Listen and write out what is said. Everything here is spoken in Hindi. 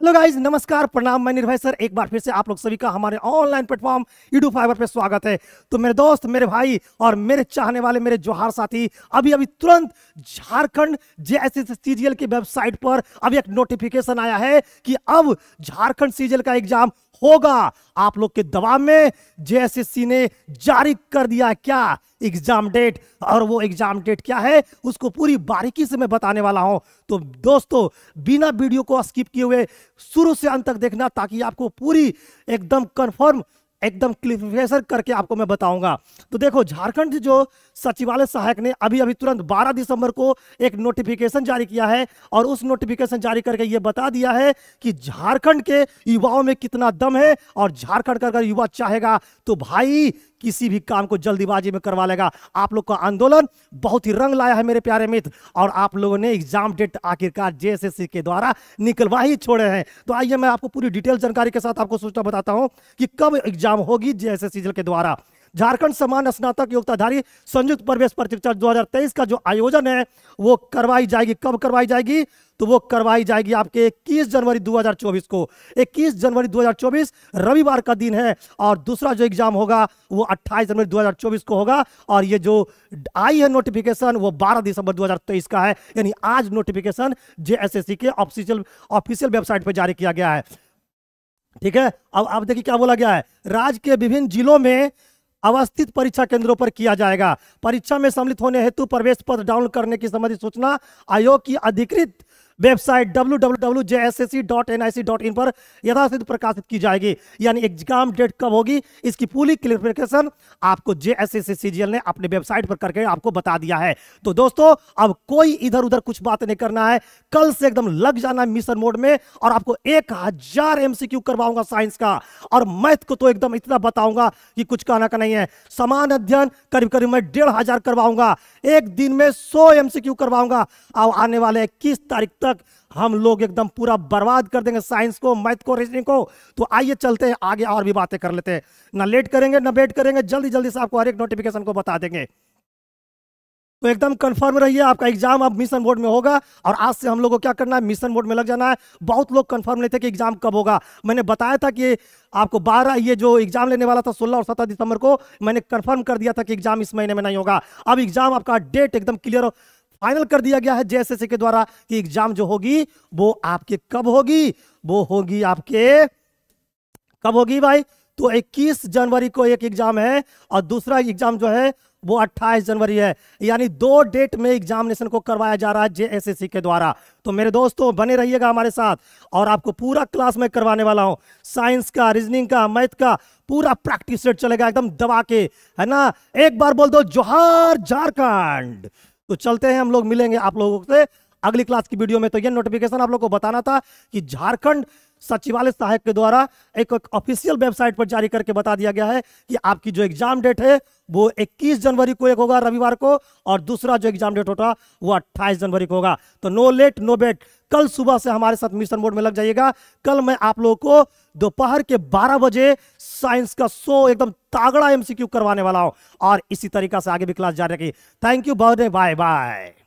हेलो गाइस नमस्कार प्रणाम मैं निर्भय सर एक बार फिर से आप लोग सभी का हमारे ऑनलाइन प्लेटफॉर्म यूट्यूब फाइबर पे स्वागत है तो मेरे दोस्त मेरे भाई और मेरे चाहने वाले मेरे जोहार साथी अभी अभी तुरंत झारखंड जे की वेबसाइट पर अभी एक नोटिफिकेशन आया है कि अब झारखंड सीजीएल का एग्जाम होगा आप लोग के दबाव में जेएसएससी ने जारी कर दिया क्या एग्जाम डेट और वो एग्जाम डेट क्या है उसको पूरी बारीकी से मैं बताने वाला हूं तो दोस्तों बिना वीडियो को स्किप किए हुए शुरू से अंत तक देखना ताकि आपको पूरी एकदम कंफर्म एकदम क्लिफेसर करके आपको मैं बताऊंगा तो देखो झारखंड जो सचिवालय सहायक ने अभी अभी तुरंत 12 दिसंबर को एक नोटिफिकेशन जारी किया है और उस नोटिफिकेशन जारी करके ये बता दिया है कि झारखंड के युवाओं में कितना दम है और झारखंड का अगर युवा चाहेगा तो भाई किसी भी काम को जल्दीबाजी में करवा लेगा आप लोग का आंदोलन बहुत ही रंग लाया है मेरे प्यारे मित्र और आप लोगों ने एग्जाम डेट आखिरकार जेएसएससी के द्वारा निकलवा ही छोड़े हैं तो आइए मैं आपको पूरी डिटेल जानकारी के साथ आपको सूचना बताता हूं कि कब एग्जाम परिणाम होगी जे सीजल के द्वारा झारखंड समान स्नातक योग्यताधारी संयुक्त प्रवेश परीक्षा 2023 का जो आयोजन है वो करवाई जाएगी कब करवाई जाएगी तो वो करवाई जाएगी आपके 21 जनवरी 2024 को 21 जनवरी 2024 रविवार का दिन है और दूसरा जो एग्जाम होगा वो 28 जनवरी 2024 को होगा और ये जो आई है नोटिफिकेशन वो 12 दिसंबर 2023 का है यानी आज नोटिफिकेशन जे के ऑफिशियल ऑफिशियल वेबसाइट पर जारी किया गया है ठीक है अब आप देखिए क्या बोला गया है राज्य के विभिन्न जिलों में अवस्थित परीक्षा केंद्रों पर किया जाएगा परीक्षा में सम्मिलित होने हेतु प्रवेश पत्र डाउनलोड करने की संबंधित सूचना आयोग की अधिकृत वेबसाइट डब्ल्यू पर यथास्थित प्रकाशित की जाएगी यानी एग्जाम डेट कब होगी इसकी पूरी क्लियरिफिकेशन आपको जेएसएससीजीएल ने अपने वेबसाइट पर करके आपको बता दिया है तो दोस्तों अब कोई इधर उधर कुछ बात नहीं करना है कल से एकदम लग जाना है मिशन मोड में और आपको एक हजार एमसीक्यू करवाऊंगा साइंस का और मैथ को तो एकदम इतना बताऊंगा कि कुछ कहना का नहीं है समान अध्ययन करीब करीब मैं डेढ़ हजार करवाऊंगा एक दिन में सौ एमसीक्यू करवाऊंगा अब आने वाले इक्कीस तारीख तक तक हम लोग एकदम पूरा बर्बाद कर देंगे साइंस को मैथ को रीजनिंग को तो आइए चलते हैं आगे और भी बातें कर लेते हैं ना लेट करेंगे ना वेट करेंगे जल्दी जल्दी से आपको हर एक नोटिफिकेशन को बता देंगे तो एकदम कंफर्म रहिए आपका एग्जाम अब मिशन बोर्ड में होगा और आज से हम लोगों को क्या करना है मिशन बोर्ड में लग जाना है बहुत लोग कंफर्म नहीं थे कि एग्जाम कब होगा मैंने बताया था कि आपको 12 ये जो एग्जाम लेने वाला था 16 और 17 दिसंबर को मैंने कंफर्म कर दिया था कि एग्जाम इस महीने में नहीं होगा अब एग्जाम आपका डेट एकदम क्लियर फाइनल कर दिया गया है जेएसएससी के द्वारा कि एग्जाम जो होगी वो आपके कब होगी वो होगी आपके कब होगी भाई तो 21 जनवरी को एक एग्जाम है और दूसरा एग्जाम जो है वो 28 जनवरी है यानी दो डेट में एग्जामिनेशन को करवाया जा रहा है जेएसएससी के द्वारा तो मेरे दोस्तों बने रहिएगा हमारे साथ और आपको पूरा क्लास में करवाने वाला हूँ साइंस का रीजनिंग का मैथ का पूरा प्रैक्टिस सेट चलेगा एकदम दबा के है ना एक बार बोल दो जोहार झारखंड तो चलते हैं हम लोग मिलेंगे आप लोगों से अगली क्लास की वीडियो में तो यह नोटिफिकेशन आप लोग को बताना था कि झारखंड सचिवालय सहायक के द्वारा एक ऑफिशियल वेबसाइट पर जारी करके बता दिया गया है कि आपकी जो एग्जाम डेट है वो 21 जनवरी को एक होगा रविवार को और दूसरा जो एग्जाम डेट होगा वो 28 जनवरी को होगा तो नो लेट नो बेट कल सुबह से हमारे साथ मिशन मोड में लग जाइएगा कल मैं आप लोगों को दोपहर के 12 बजे साइंस का शो एकदम तागड़ा एमसीक्यू करवाने वाला हूं और इसी तरीका से आगे भी क्लास जारी रखिए थैंक यू बहुत बाय बाय